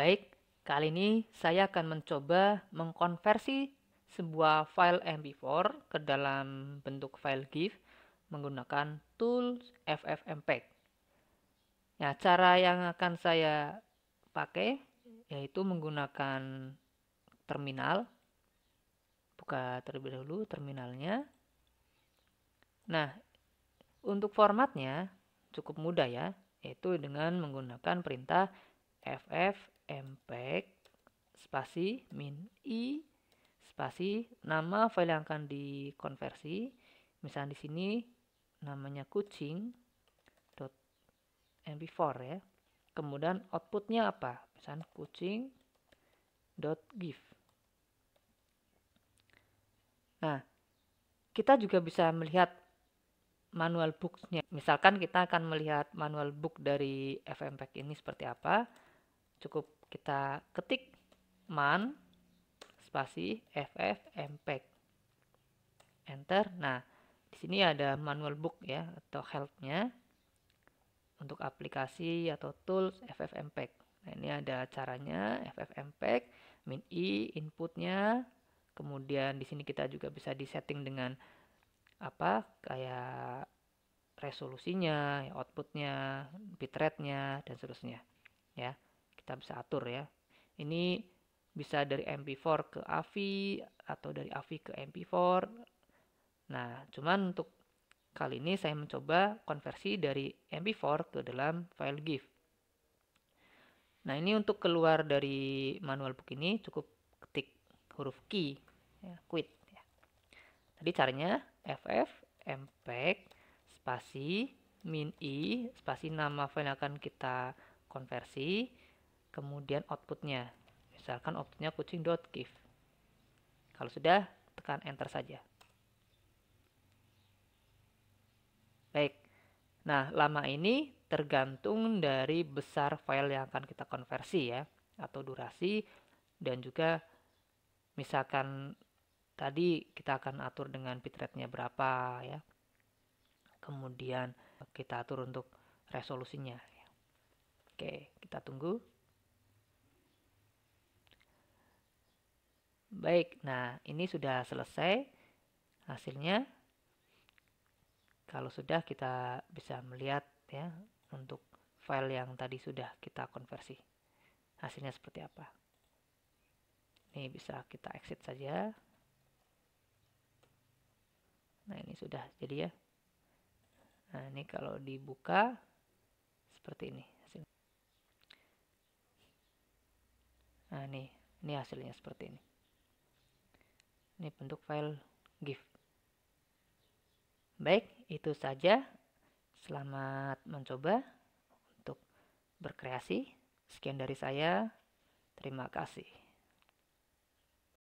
Baik, kali ini saya akan mencoba mengkonversi sebuah file MP4 ke dalam bentuk file GIF menggunakan tool FFmpeg. Ya, cara yang akan saya pakai yaitu menggunakan terminal. Buka terlebih dahulu terminalnya. Nah, untuk formatnya cukup mudah ya, yaitu dengan menggunakan perintah ff mpeg spasi min i spasi nama file yang akan dikonversi misalnya di sini namanya kucing dot mp4 ya kemudian outputnya apa misalnya kucing dot gif nah kita juga bisa melihat manual booknya misalkan kita akan melihat manual book dari fmpeg ini seperti apa cukup kita ketik man spasi ff mpeg enter nah di sini ada manual book ya atau helpnya untuk aplikasi atau tools ffmpeg nah ini ada caranya ffmpeg min i inputnya kemudian di sini kita juga bisa disetting dengan apa kayak resolusinya outputnya bitrate-nya dan seterusnya ya kita bisa atur ya. Ini bisa dari MP4 ke AVI atau dari AVI ke MP4. Nah, cuman untuk kali ini saya mencoba konversi dari MP4 ke dalam file GIF. Nah, ini untuk keluar dari manual book ini cukup ketik huruf key, ya, quit. Ya. Tadi caranya ff mpeg spasi min i spasi nama file yang akan kita konversi kemudian outputnya. Misalkan outputnya kucing.gif. Kalau sudah, tekan enter saja. Baik. Nah, lama ini tergantung dari besar file yang akan kita konversi ya, atau durasi, dan juga misalkan tadi kita akan atur dengan bitrate-nya berapa ya. Kemudian kita atur untuk resolusinya. Oke, kita tunggu. Baik, nah ini sudah selesai hasilnya. Kalau sudah kita bisa melihat ya untuk file yang tadi sudah kita konversi. Hasilnya seperti apa. Ini bisa kita exit saja. Nah ini sudah jadi ya. Nah ini kalau dibuka seperti ini hasilnya. Nah ini, ini hasilnya seperti ini ini bentuk file GIF baik itu saja selamat mencoba untuk berkreasi sekian dari saya terima kasih